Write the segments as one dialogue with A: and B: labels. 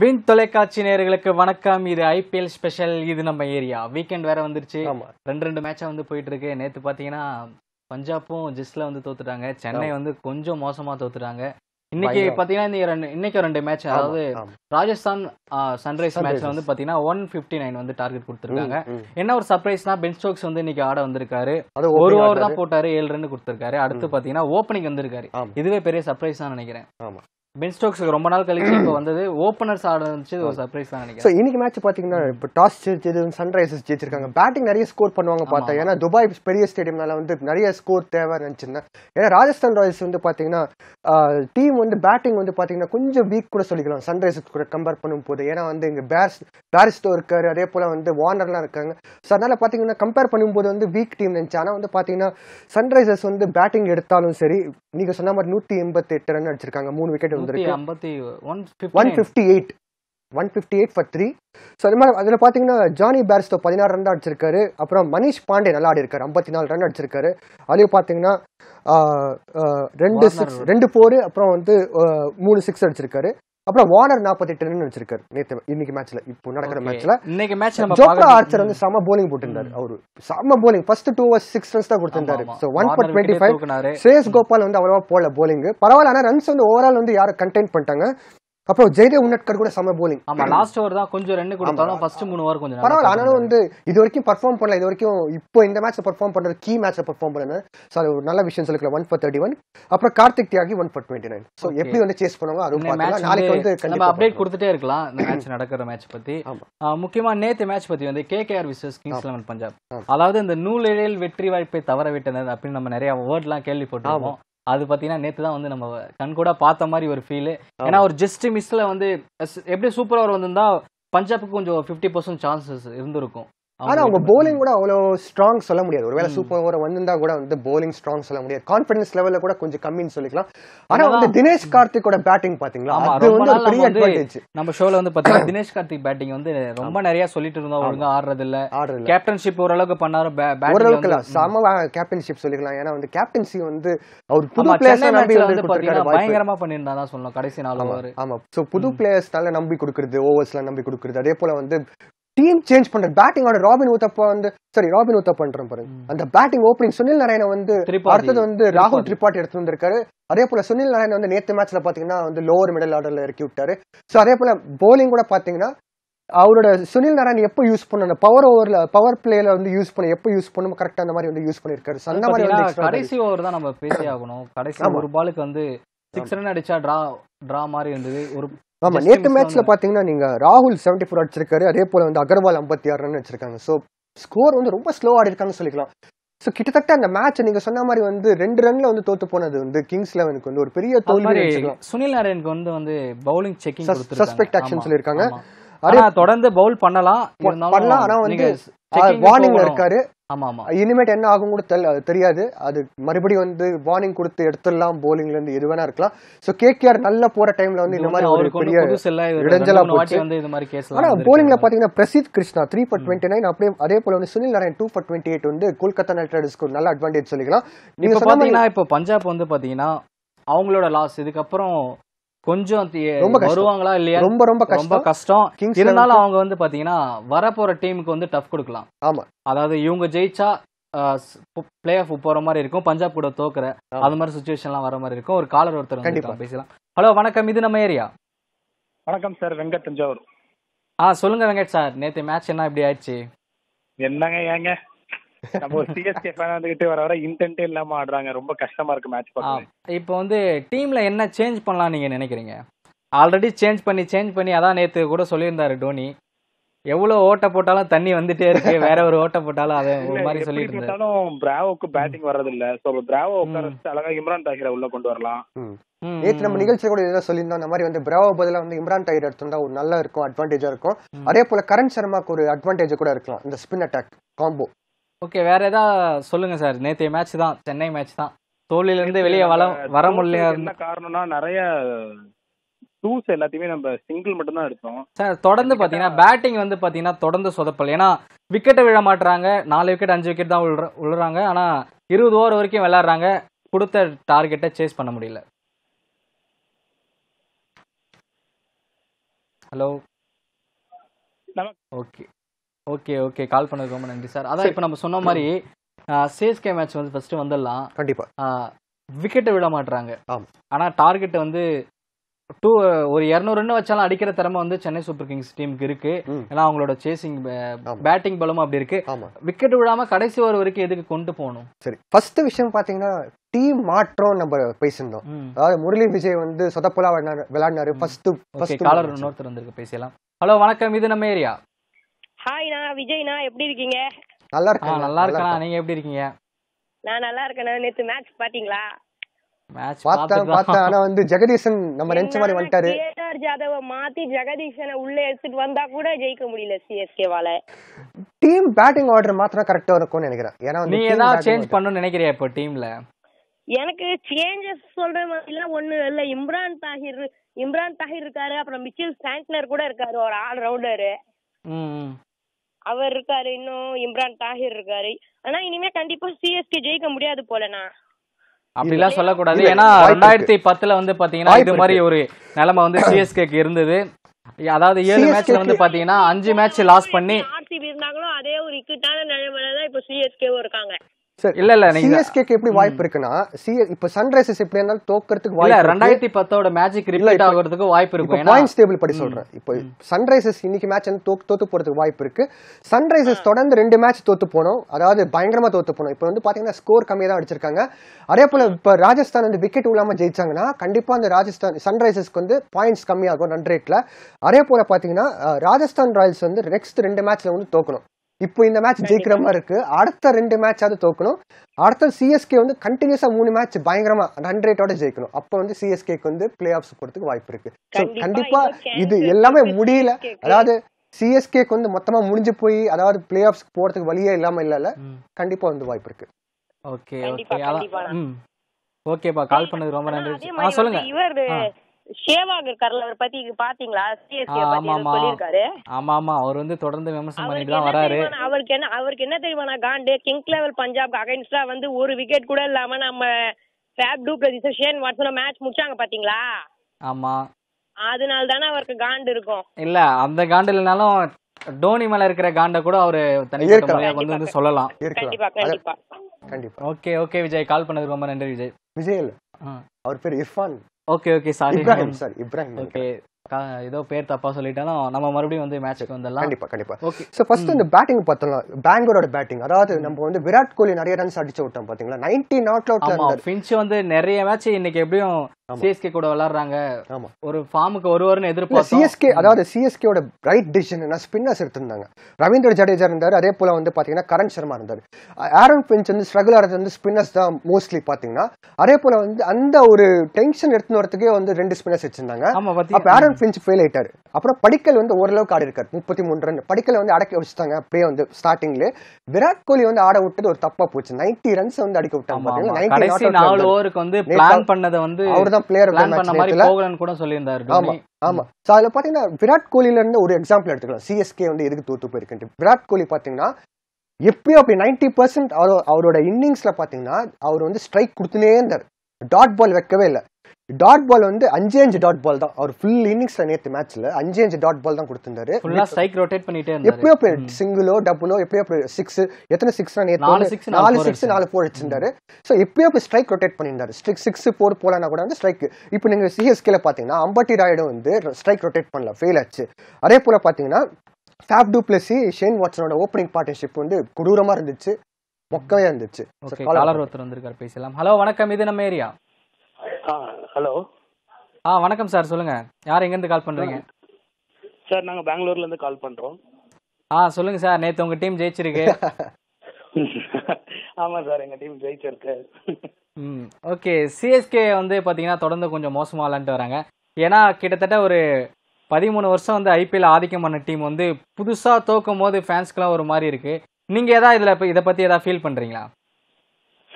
A: win தொலைக்காட்சி நேர்களுக்கு வணக்கம் இது ஐபிஎல் ஸ்பெஷல் இது நம்ம ஏரியா வீக்கெண்ட் வேற வந்துருச்சு ரெண்டு ரெண்டு மேட்சா வந்து போயிட்டு இருக்கு நேற்று பாத்தீங்கன்னா பஞ்சாப்பும் ஜிஸ்ல வந்து தோத்துட்டாங்க சென்னை வந்து கொஞ்சம் மோசமா தோத்துட்டாங்க இன்னைக்கு பாத்தீங்கன்னா இந்த ரெண்டு இன்னைக்கு ரெண்டு மேட்ச் அதாவது ராஜஸ்தான் சன்ரைஸ் மேட்ச்ல வந்து பாத்தீங்கன்னா ஒன் பிப்டி நைன் வந்து டார்கெட் கொடுத்துருக்காங்க என்ன ஒரு சர்ப்ரைஸ்னா பென் ஸ்டோக்ஸ் வந்து இன்னைக்கு ஆட வந்திருக்காரு ஒரு ஓவர் தான் போட்டாரு ஏழு ரன் கொடுத்துருக்காரு அடுத்து பாத்தீங்கன்னா ஓப்பனிங் வந்திருக்காரு இதுவே பெரிய சர்ப்ரைஸ் தான் நினைக்கிறேன் பென் ஸ்டோக்ஸுக்கு ரொம்ப நாள் கழிச்சு இப்போ வந்தது ஓப்பனர்ஸ் ஆரம்பிச்சு ஒரு சர்ப்ரைஸ் தான் நினைக்கிறேன் ஸோ
B: இன்றைக்கி மேட்ச் பார்த்தீங்கன்னா இப்போ டாஸ் ஜெயிச்சது சன்ரைசர்ஸ் ஜெயிச்சிருக்காங்க பேட்டிங் நிறைய ஸ்கோர் பண்ணுவாங்க பார்த்தா ஏன்னா துபாய் பெரிய ஸ்டேடியம்னால வந்து நிறைய ஸ்கோர் தேவை நினச்சிருந்தேன் ஏன்னா ராஜஸ்தான் ராயல்ஸ் வந்து பார்த்தீங்கன்னா டீம் வந்து பேட்டிங் வந்து பார்த்தீங்கன்னா கொஞ்சம் வீக் கூட சொல்லிக்கலாம் சன்ரைசர்ஸ் கூட கம்பேர் பண்ணும் போது ஏன்னா வந்து இங்கே பேர்ஸ் பேரிஸ்டோ இருக்காரு அதே போல் வந்து வார்னர்லாம் இருக்காங்க ஸோ அதனால் பார்த்தீங்கன்னா கம்பேர் பண்ணும்போது வந்து வீக் டீம் நினச்சி ஆனால் வந்து பார்த்தீங்கன்னா சன்ரைசர்ஸ் வந்து பேட்டிங் எடுத்தாலும் சரி நீங்கள் சொன்ன மாதிரி நூற்றி எண்பத்தி எட்டு ரன் அடிச்சிருக்காங்க மூணு wicket
A: one fifty
B: eight one fifty eight for three so அது ஜானி பேர்ஸ்டோ பதினாறு ரன் அடிச்சிருக்காரு அப்புறம் மணிஷ் பாண்டே நல்லா ஆடி இருக்காரு ஐம்பத்தி நாலு ரன் அடிச்சிருக்காரு அதுலேயும் பாத்தீங்கன்னா ரெண்டு சிக்ஸ் ரெண்டு ஃபோரு அப்புறம் வந்து மூணு சிக்ஸ் அடிச்சிருக்காரு அப்புறம் வார்னர் நாற்பத்தெட்டு ரன் வச்சிருக்காரு நேத்து இன்னைக்கு மேட்ச்ல இப்போ நடக்கிற மேட்ச்ல இன்னைக்கு மேட்ச்ல ஜோப்ரா ஆர்ச்சர் வந்து செம போலிங் போட்டிருந்தாரு அவர் செம bowling first two over six runs தான் கொடுத்திருந்தாரு so one for twenty five Shreyas Gopal வந்து அவ்வளவா போல போலிங் பரவாயில்ல ஆனா ரன்ஸ் வந்து ஓவரால் வந்து யாரும் கண்டெயின் பண்ணிட்டாங்க அப்புறம் ஜெய்தேவ் உன்னட்கர் கூட சம போலிங் ஆமா லாஸ்ட்
A: ஓவர் தான் கொஞ்சம் ரன் கொடுத்தாலும் ஃபர்ஸ்ட் மூணு ஓவர் கொஞ்சம் பரவாயில்ல ஆனாலும்
B: வந்து இது வரைக்கும் பர்ஃபார்ம் பண்ணல இது வரைக்கும் இப்போ இந்த மேட்ச் பர்ஃபார்ம் பண்ற கீ மேட்ச் பர்ஃபார்ம் பண்ணு ஸோ ஒரு நல்ல விஷயம் சொல்லிக்கல ஒன் ஃபார் தேர்ட்டி ஒன் அப்புறம் Karthik Tyagi one for twenty nine so எப்படி வந்து சேஸ் பண்ணுவாங்க அது நாளைக்கு வந்து நம்ம
A: அப்டேட் கொடுத்துட்டே இருக்கலாம் இந்த மேட்ச் நடக்கிற மேட்ச் பத்தி முக்கியமா நேத்து மேட்ச் பத்தி வந்து K KR versus Kings Eleven Punjab அதாவது இந்த நூலிழையில் வெற்றி வாய்ப்பை தவற விட்டனர் அப்படின்னு நம்ம நிறைய வேர்ட்லாம் கேள்விப்பட்டிருக்கோம் அது பார்த்தீங்கன்னா நேற்று தான் வந்து நம்ம கண்கூட பார்த்த மாதிரி ஒரு ஃபீலு ஏன்னா ஒரு ஜஸ்ட் மிஸ்ஸில் வந்து எப்படி சூப்பர் ஓவர் வந்திருந்தா பஞ்சாபுக்கு கொஞ்சம் ஃபிஃப்டி பர்சன்ட் சான்சஸ் இருந்திருக்கும் ஆனா அவங்க
B: போலிங் கூட அவ்வளோ ஸ்ட்ராங் சொல்ல முடியாது ஒருவேளை சூப்பர் ஓவர் வந்திருந்தா கூட வந்து போலிங் ஸ்ட்ராங் சொல்ல முடியாது கான்பிடன்ஸ் லெவலில் கூட கொஞ்சம் கம்மின்னு சொல்லிக்கலாம் ஆனா வந்து தினேஷ் கார்த்திகோட பேட்டிங் பாத்தீங்களா அது வந்து ஒரு பெரிய அட்வான்டேஜ்
A: நம்ம ஷோல வந்து பார்த்தீங்கன்னா தினேஷ் கார்த்திக் பேட்டிங் வந்து ரொம்ப நிறைய சொல்லிட்டு இருந்தோம் ஒழுங்கா ஆடுறது ஆடுறது கேப்டன்ஷிப் ஓரளவுக்கு பண்ணாரு ஓரளவுக்கு சம
B: கேப்டன்ஷிப் சொல்லிக்கலாம் ஏன்னா வந்து கேப்டன்சி வந்து அவர் புது பிளேயர்ஸ் நம்பி வந்து பயங்கரமா
A: பண்ணிருந்தா தான் சொல்லலாம் கடைசி நாள் ஆமா
B: சோ புது பிளேயர்ஸ்னால நம்பி கொடுக்குறது ஓவர்ஸ்லாம் நம்பி கொடுக்குறது அதே போல வந்து டீம் சேஞ்ச் பண்ற பேட்டிங்கோட ராபின் ஊத்தப்பா வந்து சாரி ராபின் ஊத்தப்பான்றோம் பாருங்க அந்த பேட்டிங் ஓப்பனிங் சுனில் நாராயண வந்து அடுத்தது வந்து ராகுல் திரிபாட்டி எடுத்து வந்திருக்காரு அதே போல சுனில் நாராயண வந்து நேற்று மேட்ச்ல பாத்தீங்கன்னா வந்து லோவர் மிடில் ஆர்டர்ல இறக்கி விட்டாரு சோ அதே போல போலிங் கூட பாத்தீங்கன்னா அவரோட சுனில் நாராயண் எப்ப யூஸ் பண்ண அந்த பவர் ஓவர்ல பவர் பிளேல வந்து யூஸ் பண்ண எப்போ யூஸ் பண்ணும் கரெக்டா அந்த மாதிரி வந்து யூஸ் பண்ணிருக்காரு அந்த மாதிரி கடைசி
A: ஓவர் தான் நம்ம பேசி ஆகணும் கடைசி ஒரு பாலுக்கு வந்து சிக்ஸ் ரன் அடிச்சா டிரா டிரா மாதிரி இருந்தது ஒரு ஆமா நேற்று மேட்ச்ல
B: பாத்தீங்கன்னா நீங்க ராகுல் செவன்டி ஃபோர் அடிச்சிருக்காரு அதே போல வந்து அகர்வால் ஐம்பத்தி ஆறு ரன் வச்சிருக்காங்க ஸோ ஸ்கோர் வந்து ரொம்ப ஸ்லோ ஆடி இருக்காங்கன்னு சொல்லிக்கலாம் ஸோ கிட்டத்தட்ட அந்த மேட்ச் நீங்க சொன்ன மாதிரி வந்து ரெண்டு ரன்ல வந்து தோத்து போனது வந்து கிங்ஸ் லெவனுக்கு வந்து ஒரு பெரிய தோல்வி
A: சுனில் நாராயணுக்கு வந்து வந்து பவுலிங் செக்கிங் சஸ்பெக்ட் ஆக்ஷன் சொல்லியிருக்காங்க ஆனா தொடர்ந்து பவுல் பண்ணலாம் பண்ணலாம் ஆனா வந்து வார்னிங்ல இருக்காரு
B: இனிமேட் என்ன ஆகும் கூட தெரியாது அது மறுபடியும் வந்து வார்னிங் கொடுத்து எடுத்துடலாம் இருந்து எது வேணா இருக்கலாம் ஸோ கேகேஆர் நல்ல போகிற டைம்ல வந்து இந்த மாதிரி பெரிய இடைஞ்சலா போச்சு ஆனால் போலிங்ல பார்த்தீங்கன்னா Prasidh Krishna three for twenty nine அப்படியே அதே போல வந்து Sunil Narine two for twenty eight வந்து கொல்கத்தா நைட் ரைடர்ஸ்க்கு நல்ல அட்வான்டேஜ் சொல்லிக்கலாம் நீங்கள் பார்த்தீங்கன்னா இப்போ பஞ்சாப் வந்து பார்த்தீங்கன்னா
A: அவங்களோட லாஸ் இதுக்கப்புறம் கொஞ்சம் வருவாங்களா இல்லையா ரொம்ப ரொம்ப ரொம்ப கஷ்டம் இருந்தாலும் அவங்க வந்து பாத்தீங்கன்னா வரப்போற டீமுக்கு வந்து டஃப் கொடுக்கலாம் ஆமா அதாவது இவங்க ஜெயிச்சா பிளே ஆஃப் போற மாதிரி இருக்கும் பஞ்சாப் கூட தோக்குற அது மாதிரி சுச்சுவேஷன்லாம் வர மாதிரி இருக்கும் ஒரு காலர் ஒருத்தர் பேசலாம் ஹலோ வணக்கம் இது நம்ம ஏரியா
C: வணக்கம் சார் வெங்கட் தஞ்சாவூர்
A: ஆ சொல்லுங்க வெங்கட் சார் நேத்து மேட்ச் என்ன இப்படி ஆயிடுச்சு
C: என்னங்க ஏங்க நம்ம சிஎஸ்கே ஃபேன் வந்துகிட்டு வர வர இன்டென்ட்டே இல்லாம ஆடுறாங்க ரொம்ப கஷ்டமா இருக்கு மேட்ச் பார்க்க
A: இப்போ வந்து டீம்ல என்ன சேஞ்ச் பண்ணலாம் நீங்க நினைக்கிறீங்க ஆல்ரெடி சேஞ்ச் பண்ணி சேஞ்ச் பண்ணி அதான் நேத்து கூட சொல்லியிருந்தாரு டோனி எவ்வளோ ஓட்ட போட்டாலும் தண்ணி வந்துட்டே இருக்கு வேற ஒரு ஓட்ட போட்டாலும் அது ஒரு மாதிரி சொல்லிட்டு
B: இருந்தாலும் பிராவோக்கு பேட்டிங் வர்றது இல்ல சோ பிராவோ உட்கார அழகா இம்ரான் தாகிர உள்ள கொண்டு வரலாம் நேற்று நம்ம நிகழ்ச்சியில் கூட ஏதாவது சொல்லியிருந்தோம் அந்த மாதிரி வந்து பிராவோ பதிலாக வந்து இம்ரான் டைர் எடுத்திருந்தா ஒரு நல்லா இருக்கும் அட்வான்டேஜா இருக்கும் அதே போல கரண் சர்மாக்கு ஒரு அட்வான்டேஜ் கூட இருக்கலாம் இந்த ஸ்பின் அட்டாக் காம்போ
A: ஓகே வேற ஏதாவது சொல்லுங்க சார் நேற்றைய மேட்ச் தான் சென்னை மேட்ச் தான் இருந்து வெளியே வள வர முடியல என்ன
C: காரணம்னா நிறைய டூஸ் எல்லாத்தையுமே நம்ம சிங்கிள் மட்டும் தான் எடுத்தோம்
A: சார் தொடர்ந்து பாத்தீங்கன்னா பேட்டிங் வந்து பார்த்தீங்கன்னா தொடர்ந்து சொதப்பல் ஏன்னா விக்கெட்டை விழ மாட்டுறாங்க நாலு விக்கெட் அஞ்சு விக்கெட் தான் உள்ற விழுறாங்க ஆனால் இருபது ஓவர் வரைக்கும் விளாட்றாங்க கொடுத்த டார்கெட்டை சேஸ் பண்ண முடியல hello okay okay okay call பண்ணது ரொம்ப நன்றி சார் அதான் இப்போ நம்ம சொன்ன மாதிரி சிஎஸ்கே மேட்ச் வந்து ஃபர்ஸ்ட் வந்துடலாம் கண்டிப்பா விக்கெட்டை விட மாட்டுறாங்க ஆனால் டார்கெட் வந்து டூ ஒரு இரநூறு ரன் வச்சாலும் அடிக்கிற திறமை வந்து சென்னை சூப்பர் கிங்ஸ் டீமுக்கு இருக்கு ஏன்னா அவங்களோட சேசிங் பேட்டிங் பலமும் அப்படி இருக்கு விக்கெட் விடாம கடைசி ஒரு வரைக்கும் எதுக்கு கொண்டு போகணும்
B: சரி ஃபர்ஸ்ட் விஷயம் பாத்தீங்கன்னா டீம் மாற்றம் நம்ம பேசியிருந்தோம் அதாவது முரளி விஜய் வந்து சொதப்பலா விளையாடினாரு ஃபர்ஸ்ட் காலர் இன்னொருத்தர்
A: வந்திருக்கு பேசலாம் ஹலோ வணக்கம் இது நம்ம ஏரியா
D: ஹாய்ண்ணா விஜய்ண்ணா எப்படி இருக்கீங்க
B: நல்லா இருக்கேன் நல்லா இருக்கேன் நீங்க எப்படி இருக்கீங்க
D: நான் நல்லா இருக்கேன் நேத்து மேட்ச் பாத்தீங்களா
B: மேட்ச் பார்த்தேன் பார்த்தேன் ஆனா வந்து ஜெகதீசன் நம்ம நினைச்ச மாதிரி வந்துட்டாரு
D: கேதார் ஜாதவ மாத்தி ஜெகதீசனை உள்ள எடுத்துட்டு வந்தா கூட ஜெயிக்க முடியல சிஎஸ்கே வால
B: டீம் பேட்டிங் ஆர்டர் மாத்திரம் கரெக்டா இருக்கும்னு நினைக்கிறேன் ஏன்னா நீ ஏதாவது சேஞ்ச் பண்ணனும் நினைக்கிறியா இப்போ டீம்ல
D: எனக்கு சேஞ்சஸ் சொல்ற மாதிரிலாம் ஒண்ணு இல்ல இம்ரான் தாஹிர் இம்ரான் தாஹிர் இருக்காரு அப்புறம் மிச்சல் சாண்ட்லர் கூட இருக்காரு ஒரு ஆல் ரவுண்டரு அவர் இருக்காரு இன்னும் இம்ரான் தாஹிர் இருக்காரு ஆனா இனிமே கண்டிப்பா சிஎஸ்கே ஜெயிக்க முடியாது போலண்ணா
A: அப்படிலாம் சொல்லக்கூடாது ஏன்னா ரெண்டாயிரத்தி பத்துல வந்து பாத்தீங்கன்னா இது மாதிரி ஒரு நிலைமை வந்து சிஎஸ்கேக்கு இருந்தது அதாவது ஏழு மேட்ச்ல வந்து பாத்தீங்கன்னா அஞ்சு மேட்ச் லாஸ் பண்ணி
D: ஆர்சிபி இருந்தாங்களோ அதே ஒரு இக்கட்டான நிலைமையில தான் இப்ப சிஎஸ்கேவும் இருக்காங்க
B: சார் இல்ல இல்ல சிஎஸ்கேக்கு எப்படி வாய்ப்பு இருக்குன்னா சிஎஸ் இப்ப சன்ரைசர்ஸ் எப்படி இருந்தாலும் தோக்கிறதுக்கு வாய்ப்பு ரெண்டாயிரத்தி
A: பத்தோட மேஜிக் ரிப்பீட் ஆகிறதுக்கு வாய்ப்பு இருக்கு பாயிண்ட்ஸ் டேபிள் படி சொல்றேன்
B: இப்போ சன்ரைசர்ஸ் இன்னைக்கு மேட்ச் வந்து தோக்கு தோத்து போறதுக்கு வாய்ப்பு இருக்கு சன்ரைசர்ஸ் தொடர்ந்து ரெண்டு மேட்ச் தோத்து போனோம் அதாவது பயங்கரமா தோத்து போனோம் இப்போ வந்து பாத்தீங்கன்னா ஸ்கோர் கம்மியாக தான் அடிச்சிருக்காங்க அதே போல இப்போ ராஜஸ்தான் வந்து விக்கெட் இல்லாம ஜெயிச்சாங்கன்னா கண்டிப்பா அந்த ராஜஸ்தான் சன்ரைசர்ஸ்க்கு வந்து பாயிண்ட்ஸ் கம்மியாகும் ரன் ரேட்ல அதே போல பாத்தீங்கன்னா ராஜஸ்தான் ராயல்ஸ் வந்து நெக்ஸ்ட் ரெண்டு மேட்ச்ல வந்து தோக்கணும் இப்போ இந்த மேட்ச் ஜெயிக்கிற மாதிரி இருக்கு அடுத்த ரெண்டு மேட்ச் அது தோக்கணும் அடுத்த சிஎஸ்கே வந்து கண்டினியூஸா மூணு மேட்ச் பயங்கரமா ரன் ரேட்டோட ஜெயிக்கணும் அப்போ வந்து சிஎஸ்கேக்கு வந்து பிளே ஆஃப்ஸ் போறதுக்கு வாய்ப்பு இருக்கு கண்டிப்பா இது எல்லாமே முடியல அதாவது சிஎஸ்கேக்கு வந்து மொத்தமா முடிஞ்சு போய் அதாவது பிளே ஆஃப் போறதுக்கு வழியே இல்லாம இல்ல கண்டிப்பா வந்து வாய்ப்பு இருக்கு ஓகே ஓகே ஓகேப்பா கால் பண்ணது ரொம்ப நன்றி சொல்லுங்க
D: சேவாக் இருக்காருல அவரை பத்தி பாத்தீங்களா சிஎஸ்கே சொல்லிருக்காரு
A: ஆமா ஆமா அவர் வந்து தொடர்ந்து விமர்சனம் பண்ணிட்டு தான் வராரு
D: அவருக்கு என்ன அவருக்கு என்ன தெரியுமா நான் காண்டு கிங் லெவல் பஞ்சாப் அகைன்ஸ்டா வந்து ஒரு விக்கெட் கூட இல்லாம நம்ம ஃபேப் டூ பிரதிசர் ஷேன் வாட்ஸன் மேட்ச் முடிச்சாங்க பாத்தீங்களா ஆமா அதனால தானே அவருக்கு காண்டு இருக்கும்
A: இல்ல அந்த காண்டு இல்லனாலும் டோனி மேல இருக்கிற காண்ட கூட அவரு தனிப்பட்ட வந்து வந்து சொல்லலாம் கண்டிப்பா கண்டிப்பா கண்டிப்பா ஓகே ஓகே விஜய் கால் பண்ணதுக்கு ரொம்ப நன்றி விஜய் விஜய்
B: அவர் பேர் Irfan okay okay
A: sorry Ibrahim sorry Ibrahim okay ஏதோ பேர் தப்பா சொல்லிட்டாலும் நம்ம மறுபடியும் வந்து மேட்ச்க்கு வந்து கண்டிப்பா கண்டிப்பா
B: ஓகே சோ ஃபர்ஸ்ட் இந்த பேட்டிங் பார்த்தோம்னா பெங்களூரோட பேட்டிங் அதாவது நம்ம வந்து விராட் கோலி நிறைய ரன்ஸ் அடிச்சு விட்டோம் பாத்தீங்களா நைன்டி நாட் அவுட்ல
A: ஃபின்ச் வந்து நிறைய மேட்ச் இன்னைக்கு எப்படியும் சிஎஸ்கே கூட விளாடுறாங்க ஒரு ஃபார்முக்கு ஒருவர்னு எதிர்பார்த்து சிஎஸ்கே
B: அதாவது சிஎஸ்கேயோட ரைட் டிசிஷன் என்ன ஸ்பின்னர்ஸ் எடுத்திருந்தாங்க ரவீந்திர ஜடேஜா இருந்தார் அதே போல வந்து பாத்தீங்கன்னா கரண் சர்மா இருந்தார் ஆரன் பிஞ்ச் வந்து ஸ்ட்ரகிள் ஆடுறது வந்து ஸ்பின்னர்ஸ் தான் மோஸ்ட்லி பாத்தீங்கன்னா அதே போல வந்து அந்த ஒரு டென்ஷன் எடுத்துன்னு வரதுக்கே வந்து ரெண்டு ஸ்பின்னர்ஸ் வச்சிருந்தாங்க அப்ப ஆரன் பின்ஸ் ஃபெயில் ஆயிட்டாரு அப்புறம் படிக்கல் வந்து ஓரளவுக்கு ஆடி இருக்காரு முப்பத்தி மூன்று ரன் படிக்கலை வந்து அடக்கி வச்சுட்டாங்க அப்படியே வந்து ஸ்டார்டிங்ல விராட் கோலி வந்து ஆட விட்டது ஒரு தப்பா போச்சு நைன்டி ரன்ஸ் வந்து அடிக்க விட்டாங்க
A: அவர் தான் பிளேயர் ஆமா ஆமா
B: ஸோ அதில் பார்த்தீங்கன்னா விராட் கோலியில இருந்து ஒரு எக்ஸாம்பிள் எடுத்துக்கலாம் சிஎஸ்கே வந்து எதுக்கு தூத்து போயிருக்குன்ட்டு விராட் கோலி பாத்தீங்கன்னா எப்பயும் அப்படி நைன்டி பர்சன்ட் அவரோட இன்னிங்ஸ்ல பாத்தீங்கன்னா அவர் வந்து ஸ்ட்ரைக் கொடுத்துனே இருந்தார் டாட் பால் வைக்கவே இல்லை டாட் பால் வந்து அஞ்சே அஞ்சு டாட் பால் தான் அவர் ஃபுல் இன்னிங்ஸ்ல நேற்று மேட்ச்ல அஞ்சே அஞ்சு டாட் பால் தான் கொடுத்திருந்தாரு ஃபுல்லா
A: ஸ்ட்ரைக் ரொட்டேட் பண்ணிட்டே எப்பயோ
B: போய் சிங்கிளோ டபுளோ எப்பயோ போய் சிக்ஸ் எத்தனை சிக்ஸ் நேற்று நாலு சிக்ஸ் நாலு போர் நாலு ஃபோர் அடிச்சிருந்தாரு ஸோ எப்பயோ போய் ஸ்ட்ரைக் ரொட்டேட் பண்ணியிருந்தாரு ஸ்ட்ரிக் சிக்ஸ் ஃபோர் போலனா கூட வந்து ஸ்ட்ரைக் இப்போ நீங்க சிஎஸ்கேல பாத்தீங்கன்னா அம்பட்டி ராய்டு வந்து ஸ்ட்ரைக் ரொட்டேட் பண்ணல ஃபெயில் ஆச்சு அதே போல பாத்தீங்கன்னா ஃபேப் டூ பிளஸி ஷேன் வாட்சனோட ஓப்பனிங் பார்ட்னர்ஷிப் வந்து கொடூரமா இருந்துச்சு மொக்கவே இருந்துச்சு ஒருத்தர் வந்திருக்காரு பேசலாம்
A: ஹலோ வணக்கம் இது நம்ம ஏரியா ஹலோ ஆ வணக்கம் சார் சொல்லுங்க யார் எங்கேருந்து கால் பண்றீங்க
C: சார் நாங்க பெங்களூர்ல இருந்து கால் பண்றோம்
A: ஆ சொல்லுங்க சார் நேத்து உங்க டீம் ஜெயிச்சிருக்கு
C: ஆமா சார் எங்க டீம் ஜெயிச்சிருக்கு
A: ம் ஓகே சிஎஸ்கே வந்து பாத்தீங்கன்னா தொடர்ந்து கொஞ்சம் மோசமா விளாண்டுட்டு வராங்க ஏன்னா கிட்டத்தட்ட ஒரு பதிமூணு வருஷம் வந்து ஐபிஎல் ஆதிக்கம் பண்ண டீம் வந்து புதுசா தோக்கும் போது ஃபேன்ஸ்க்குலாம் ஒரு மாதிரி இருக்கு நீங்க ஏதாவது இதுல இதை பத்தி ஏதாவது ஃபீல் பண்றீங்களா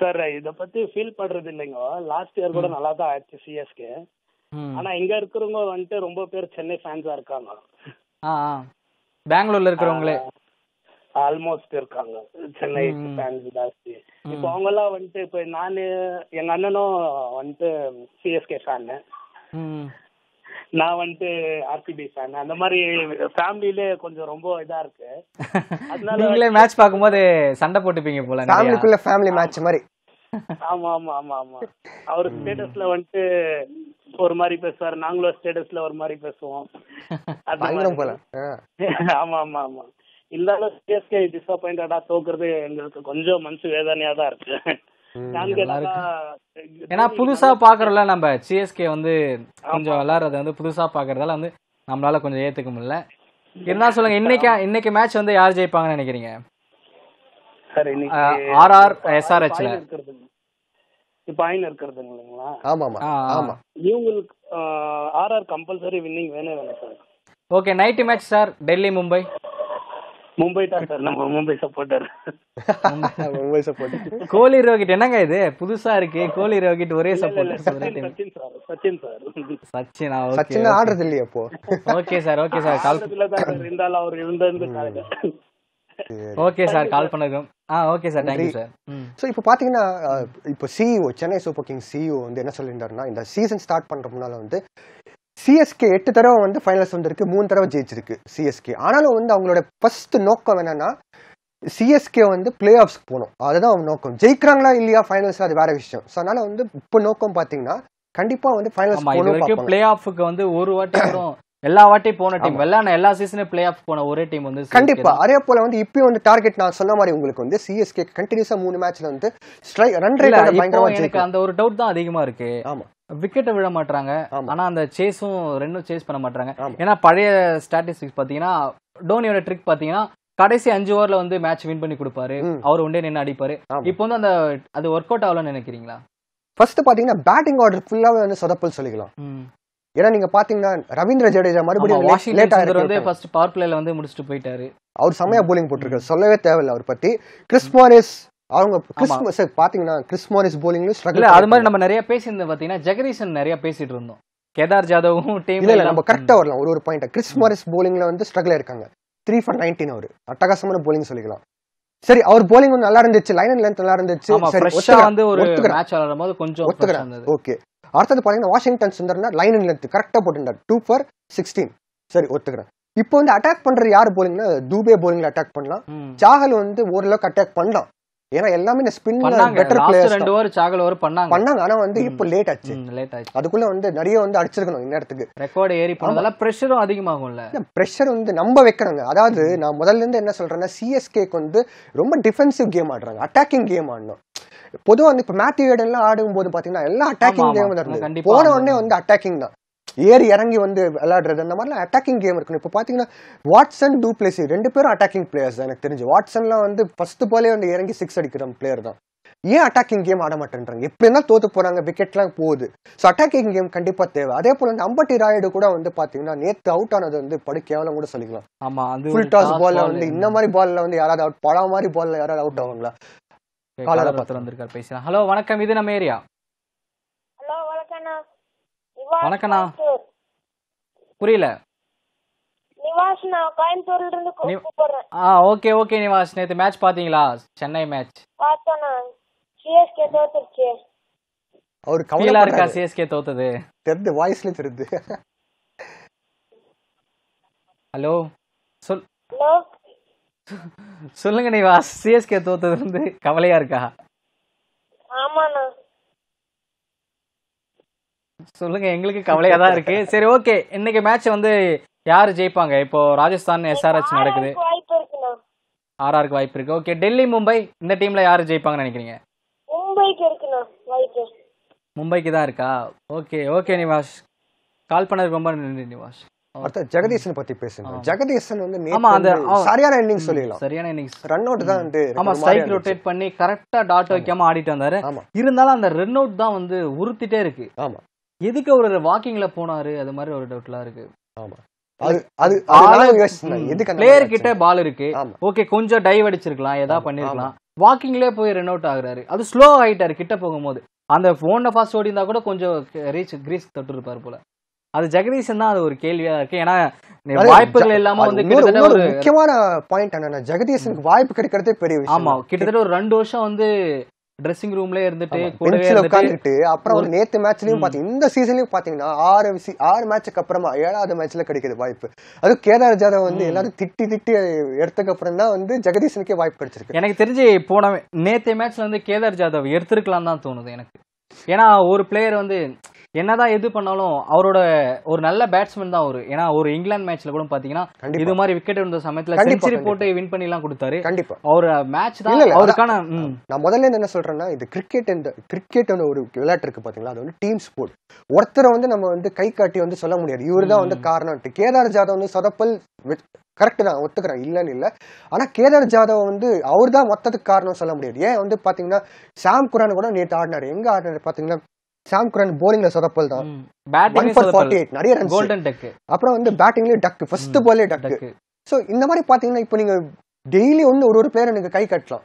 C: சார் இத பத்தி ஃபீல் பண்றது இல்லைங்க லாஸ்ட் இயர் கூட நல்லா தான் ஆயிடுச்சு சிஎஸ்கே ஆனா இங்க இருக்கிறவங்க வந்துட்டு ரொம்ப பேர் சென்னை ஃபேன்ஸா இருக்காங்க
A: பெங்களூர்ல இருக்கிறவங்களே
C: ஆல்மோஸ்ட் இருக்காங்க சென்னை ஃபேன்ஸ் ஜாஸ்தி இப்ப அவங்க எல்லாம் வந்துட்டு இப்ப நானு எங்க அண்ணனும் வந்துட்டு சிஎஸ்கே ஃபேனு நான் வந்துட்டு ஆர்சிபி ஃபேன் அந்த மாதிரி ஃபேமிலியிலே கொஞ்சம் ரொம்ப இதா இருக்கு அதனால
A: நீங்களே மேட்ச் பாக்கும்போது சண்டை போட்டுப்பீங்க போல ஃபேமிலிக்குள்ள ஃபேமிலி மேட்ச் மாதிரி
C: ஆமா ஆமா ஆமா ஆமா அவர் ஸ்டேட்டஸ்ல வந்துட்டு ஒரு மாதிரி பேசுவார் நாங்களும் ஸ்டேட்டஸ்ல ஒரு மாதிரி பேசுவோம் போல ஆமா ஆமா ஆமா இருந்தாலும் சிஎஸ்கே டிசப்பாயிண்டடா தோக்குறது எங்களுக்கு கொஞ்சம் மனசு வேதனையா தான் இருக்கு ஏன்னா புதுசா
A: பாக்குறோம்ல நம்ம சிஎஸ்கே வந்து கொஞ்சம் விளாடுறத வந்து புதுசா பாக்குறதால வந்து நம்மளால கொஞ்சம் ஏத்துக்க முடியல என்ன சொல்லுங்க இன்னைக்கு இன்னைக்கு மேட்ச் வந்து யார் ஜெயிப்பாங்கன்னு நினைக்கிறீங்க
C: ஆர் எஸ்ஆர்ஹெச்ல இப்போ ஐன் இருக்கிறது இல்லைங்களா
B: ஆமா ஆமா
C: இவங்களுக்கு ஆர் கம்பல்சரி வின்னிங் வேணும் வேணும் sir
A: okay night match sir Delhi Mumbai Mumbai தான் சார் நம்ம மும்பை சப்போர்ட்டர் மும்பை சப்போர்ட்டர் கோலி ரோஹித் என்னங்க இது புதுசா இருக்கு கோலி ரோஹித் ஒரே supporter sir Sachin sir Sachin okay Sachin ஆடுறது இல்லையா அப்போ okay
B: sir okay sir call
C: இருந்தால அவர் இருந்திருந்து ஓகே சார் கால் பண்ணதும்
B: ஆ okay sir thank you sir so இப்போ பாத்தீங்கன்னா இப்போ CEO e Chennai Super Kings CO e வந்து என்ன சொல்லியிருந்தாருன்னா இந்த சீசன் ஸ்டார்ட் பண்ணுற முன்னால் வந்து சிஎஸ்கே எட்டு தடவை வந்து ஃபைனல்ஸ் வந்திருக்கு மூணு தடவை ஜெயிச்சிருக்கு சிஎஸ்கே ஆனாலும் வந்து அவங்களோட ஃபர்ஸ்ட் நோக்கம் என்னன்னா சிஎஸ்கே வந்து பிளே ஆஃப்ஸ்க்கு போகணும் அதுதான் அவங்க நோக்கம் ஜெயிக்கிறாங்களா இல்லையா ஃபைனல்ஸ் அது வேற விஷயம் ஸோ அதனால வந்து இப்போ நோக்கம் பார்த்தீங்கன்னா கண்டிப்பா வந்து ஃபைனல்ஸ் பிளே
A: ஆஃப்க்கு வந்து ஒரு வாட்டி எல்லா வாட்டி போன டீம் விளையாட எல்லா சீசனும் பிளே ஆஃப் போன ஒரே டீம் வந்து கண்டிப்பா
B: அதே போல வந்து இப்பயும் வந்து டார்கெட் நான் சொன்ன மாதிரி உங்களுக்கு வந்து சிஎஸ்கே கண்டினியூஸா மூணு மேட்ச்ல வந்து ஸ்ட்ரைக் ரன் ரேட்
A: அந்த ஒரு டவுட் தான் அதிகமா இருக்கு ஆமா விக்கெட்டை விட மாட்டாங்க ஆனா அந்த சேஸும் ரெண்டும் சேஸ் பண்ண மாட்டாங்க ஏன்னா பழைய ஸ்டாட்டிஸ்டிக்ஸ் பாத்தீங்கன்னா டோனியோட ட்ரிக் பாத்தீங்கன்னா கடைசி அஞ்சு ஓவர்ல வந்து மேட்ச் வின் பண்ணி கொடுப்பாரு அவர் ஒன்றே நின்று அடிப்பாரு இப்போ வந்து அந்த அது ஒர்க் அவுட் ஆகலன்னு நினைக்கிறீங்களா
B: ஃபர்ஸ்ட் பாத்தீங்கன்னா பேட்டிங் ஆர்டர் ஃபுல்லாவே வந்து சொதப்பல் சொல்லிக்கலாம் ஏன்னா நீங்க பாத்தீங்கன்னா ரவீந்திர ஜடேஜா மறுபடியும் லேட் வந்து
A: ஃபர்ஸ்ட் பவர் பிளேல வந்து முடிச்சுட்டு போயிட்டாரு
B: அவர் செம்மையா போலிங் போட்டிருக்காரு சொல்லவே தேவையில்லை அவர் பத்தி கிறிஸ்மாரிஸ் அவங்க கிறிஸ்மஸ் பாத்தீங்கன்னா கிறிஸ்மாரிஸ் போலிங்லயும் ஸ்ட்ரகிள் அது
A: மாதிரி நம்ம நிறைய பேசியிருந்தோம் பாத்தீங்கன்னா ஜெகரீசன் நிறைய பேசிட்டு இருந்தோம் கேதார் ஜாதவும் டீம் இல்ல நம்ம கரெக்டா
B: வரலாம் ஒரு ஒரு பாயிண்ட் கிறிஸ்மாரிஸ் போலிங்ல வந்து ஸ்ட்ரகிள் இருக்காங்க த்ரீ ஃபார் நைன்டீன் அவர் அட்டகாசமான போலிங் சொல்லிக்கலாம் சரி அவர் போலிங் வந்து நல்லா இருந்துச்சு லைன் அண்ட் லென்த் நல்லா இருந்துச்சு சரி வந்து ஒரு
A: மேட்ச் விளையாடும்போது கொஞ்சம் ஒத்துக்கிறேன்
B: ஓகே அடுத்தது பாத்தீங்கன்னா வாஷிங்டன் சுந்தர்னா லைன் அண்ட் லென்த் கரெக்டா போட்டுருந்தார் டூ ஃபார் சிக்ஸ்டீன் சரி ஒத்துக்கிறேன் இப்போ வந்து அட்டாக் பண்ற யார் போலிங்னா தூபே போலிங்ல அட்டாக் பண்ணலாம் சாகல் வந்து ஓரளவுக்கு அட்டாக் பண்ணலாம் ஏன்னா எல்லாமே இந்த ஸ்பின் பெட்டர் பிளேயர்ஸ் ரெண்டு
A: ஓவர் சாகல் ஓவர் பண்ணாங்க பண்ணாங்க
B: ஆனா வந்து இப்போ லேட் ஆச்சு லேட் ஆச்சு அதுக்குள்ள வந்து நிறைய வந்து அடிச்சிருக்கணும் இந்த இடத்துக்கு ரெக்கார்ட் ஏறி போனதால பிரஷரும் அதிகமாகும்ல பிரஷர் வந்து நம்ம வைக்கிறாங்க அதாவது நான் முதல்ல இருந்து என்ன சொல்றேன்னா சிஎஸ்கேக்கு வந்து ரொம்ப டிஃபென்சிவ் கேம் ஆடுறாங்க அட்டாக்கிங் கேம் ஆடணும் பொதுவாக வந்து இப்போ மேத்யூ ஏடன்லாம் ஆடும்போது பாத்தீங்கன்னா எல்லாம் அட்டாக்கிங் கேம் தான் போன உடனே வந்து அட்டாக்கிங் தான் ஏறி இறங்கி வந்து விளையாடுறது அந்த மாதிரிலாம் அட்டாக்கிங் கேம் இருக்கணும் இப்போ பார்த்தீங்கன்னா வாட்ஸன் டூ பிளேஸ் ரெண்டு பேரும் அட்டாக்கிங் பிளேயர்ஸ் தான் எனக்கு தெரிஞ்சு வாட்ஸன்லாம் வந்து ஃபஸ்ட்டு போலே வந்து இறங்கி சிக்ஸ் அடிக்கிற பிளேயர் தான் ஏன் அட்டாக்கிங் கேம் ஆட மாட்டேன்றாங்க எப்படி இருந்தால் தோத்து போகிறாங்க விக்கெட்லாம் போகுது ஸோ அட்டாக்கிங் கேம் கண்டிப்பாக தேவை அதே போல் வந்து அம்பட்டி ராயுடு கூட வந்து பார்த்தீங்கன்னா நேற்று அவுட் ஆனது வந்து படு கேவலம் கூட சொல்லிக்கலாம் ஆமாம் ஃபுல் டாஸ் பாலில் வந்து இந்த மாதிரி பாலில் வந்து யாராவது அவுட் பழம் மாதிரி பாலில் யாராவது அவுட் ஆவாங்களா காலரை பார்த்து வந்திருக்காரு பேசலாம்
A: ஹலோ வணக்கம் இது நம்ம ஏரியா வணக்கம்ண்ணா புரியல ஆ ஓகே ஓகே நிவாஸ் நேத்து மேட்ச் பாத்தீங்களா சென்னை மேட்ச் அவர் கவலா இருக்கா சிஎஸ்கே தோத்தது தெரிந்து வாய்ஸ்ல தெரிந்து ஹலோ சொல் சொல்லுங்க நிவாஸ் சிஎஸ்கே தோத்தது வந்து கவலையா இருக்கா ஆமாண்ணா சொல்லுங்க எங்களுக்கு கவலையா தான் இருக்கு சரி ஓகே இன்னைக்கு மேட்ச் வந்து யாரு ஜெயிப்பாங்க இப்போ ராஜஸ்தான் எஸ்ஆர்எச் நடக்குது ஆர்ஆருக்கு வாய்ப்பு இருக்கு ஓகே டெல்லி மும்பை இந்த டீம்ல யாரு ஜெயிப்பாங்கன்னு நினைக்கிறீங்க மும்பைக்கு தான் இருக்கா ஓகே ஓகே நிவாஷ் கால் பண்ணதுக்கு ரொம்ப நன்றி நிவாஷ்
B: அடுத்த ஜெகதீசன் பத்தி பேசுங்க ஜெகதீசன் வந்து ஆமா அந்த சரியான இன்னிங்ஸ் சொல்லிடலாம்
A: சரியான இன்னிங்ஸ் ரன் அவுட் தான் வந்து ஆமா ஸ்ட்ரைக் ரொட்டேட் பண்ணி கரெக்ட்டா டாட் வைக்காம ஆடிட்டு வந்தாரு இருந்தாலும் அந்த ரன் அவுட் தான் வந்து உறுத்திட்டே இருக்கு ஆமா எதுக்கு அவர் வாக்கிங்ல போனாரு அது மாதிரி ஒரு டவுட்லாம் இருக்கு ஆமாம்
B: அது பிளேயர் கிட்ட
A: பால் இருக்கு ஓகே கொஞ்சம் டைவ் அடிச்சிருக்கலாம் ஏதாவது பண்ணிருக்கலாம் வாக்கிங்லேயே போய் ரன் அவுட் ஆகுறாரு அது ஸ்லோ ஆகிட்டாரு கிட்ட போகும்போது அந்த ஃபோனை ஃபாஸ்ட் ஓடி இருந்தா கூட கொஞ்சம் ரீச் கிரீஸ் தொட்டு இருப்பார் போல அது ஜெகதீசன் தான் அது ஒரு கேள்வியா இருக்கு ஏன்னா
B: வாய்ப்புகள் இல்லாம வந்து கிட்டத்தட்ட ஒரு முக்கியமான பாயிண்ட் என்னன்னா ஜெகதீசனுக்கு வாய்ப்பு கிடைக்கிறதே பெரிய விஷயம் ஆமா
A: கிட்டத்தட்ட ஒரு ரெண்டு வருஷம் வந்து ட்ரெஸ்ஸிங் ரூம்ல இருந்துட்டு கூடவே உட்காந்துட்டு
B: அப்புறம் ஒரு நேத்து மேட்ச்லயும் பாத்தீங்க இந்த சீசன்லயும் பாத்தீங்கன்னா ஆறு ஆறு மேட்சுக்கு அப்புறமா ஏழாவது மேட்ச்ல கிடைக்குது வாய்ப்பு அது கேதார் ஜாதவ் வந்து எல்லாரும் திட்டி திட்டி எடுத்ததுக்கு அப்புறம் தான் வந்து ஜெகதீஷனுக்கே வாய்ப்பு கிடைச்சிருக்கு
A: எனக்கு தெரிஞ்சு போன நேத்து மேட்ச்ல வந்து கேதார் ஜாதவ் எடுத்திருக்கலாம் தான் தோணுது எனக்கு ஏன்னா ஒரு பிளேயர் வந்து என்னதான் எது பண்ணாலும் அவரோட ஒரு நல்ல பேட்ஸ்மேன் தான் அவரு ஏன்னா ஒரு இங்கிலாந்து மேட்ச்ல கூட பாத்தீங்கன்னா இது மாதிரி விக்கெட் இருந்த சமயத்துல செஞ்சுரி போட்டு வின் பண்ணி எல்லாம் கொடுத்தாரு கண்டிப்பா அவர் மேட்ச் தான் அவருக்கான
B: நான் முதல்ல என்ன சொல்றேன்னா இது கிரிக்கெட் இந்த கிரிக்கெட் ஒரு விளையாட்டு இருக்கு பாத்தீங்களா அது வந்து டீம் ஸ்போர்ட் ஒருத்தரை வந்து நம்ம வந்து கை காட்டி வந்து சொல்ல முடியாது இவர் தான் வந்து காரணம் கேதார் ஜாதவ் வந்து சொதப்பல் கரெக்ட் தான் ஒத்துக்கிறேன் இல்லைன்னு இல்லை ஆனால் கேதார் ஜாதவ் வந்து அவர் தான் மொத்தத்துக்கு காரணம் சொல்ல முடியாது ஏன் வந்து பார்த்தீங்கன்னா சாம் குரான் கூட நேற்று ஆடினார் எங்கே ஆடினார் பார்த்தீங்கன்னா சாம் குரன் போலிங்ல சொதப்பல் தான் பேட்டிங் நிறைய கோல்டன் அப்புறம் வந்து பேட்டிங்லயும் டக்கு ஃபர்ஸ்ட் பாலே டக்கு ஸோ இந்த மாதிரி பார்த்தீங்கன்னா இப்போ நீங்கள் டெய்லி வந்து ஒரு ஒரு பிளேயர் எனக்கு கை கட்டலாம்